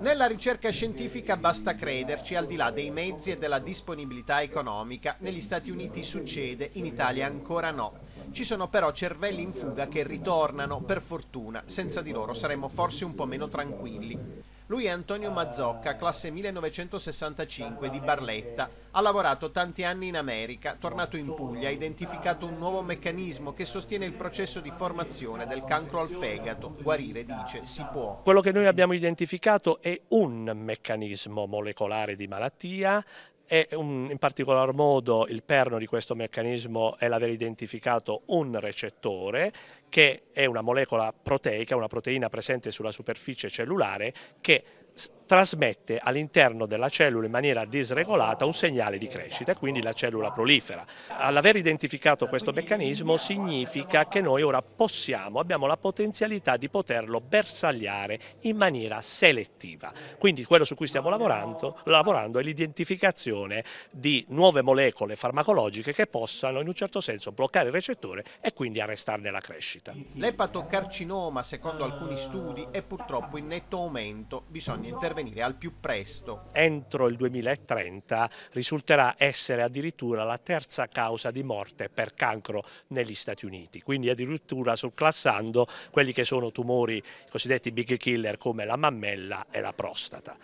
Nella ricerca scientifica basta crederci, al di là dei mezzi e della disponibilità economica, negli Stati Uniti succede, in Italia ancora no. Ci sono però cervelli in fuga che ritornano, per fortuna, senza di loro saremmo forse un po' meno tranquilli. Lui è Antonio Mazzocca, classe 1965 di Barletta. Ha lavorato tanti anni in America, tornato in Puglia, ha identificato un nuovo meccanismo che sostiene il processo di formazione del cancro al fegato. Guarire, dice, si può. Quello che noi abbiamo identificato è un meccanismo molecolare di malattia e un, in particolar modo il perno di questo meccanismo è l'aver identificato un recettore che è una molecola proteica, una proteina presente sulla superficie cellulare che trasmette all'interno della cellula in maniera disregolata un segnale di crescita, e quindi la cellula prolifera. All'aver identificato questo meccanismo significa che noi ora possiamo, abbiamo la potenzialità di poterlo bersagliare in maniera selettiva. Quindi quello su cui stiamo lavorando, lavorando è l'identificazione di nuove molecole farmacologiche che possano in un certo senso bloccare il recettore e quindi arrestarne la crescita. L'epatocarcinoma, secondo alcuni studi, è purtroppo in netto aumento, bisogna bisogna intervenire al più presto. Entro il 2030 risulterà essere addirittura la terza causa di morte per cancro negli Stati Uniti, quindi addirittura surclassando quelli che sono tumori cosiddetti big killer come la mammella e la prostata.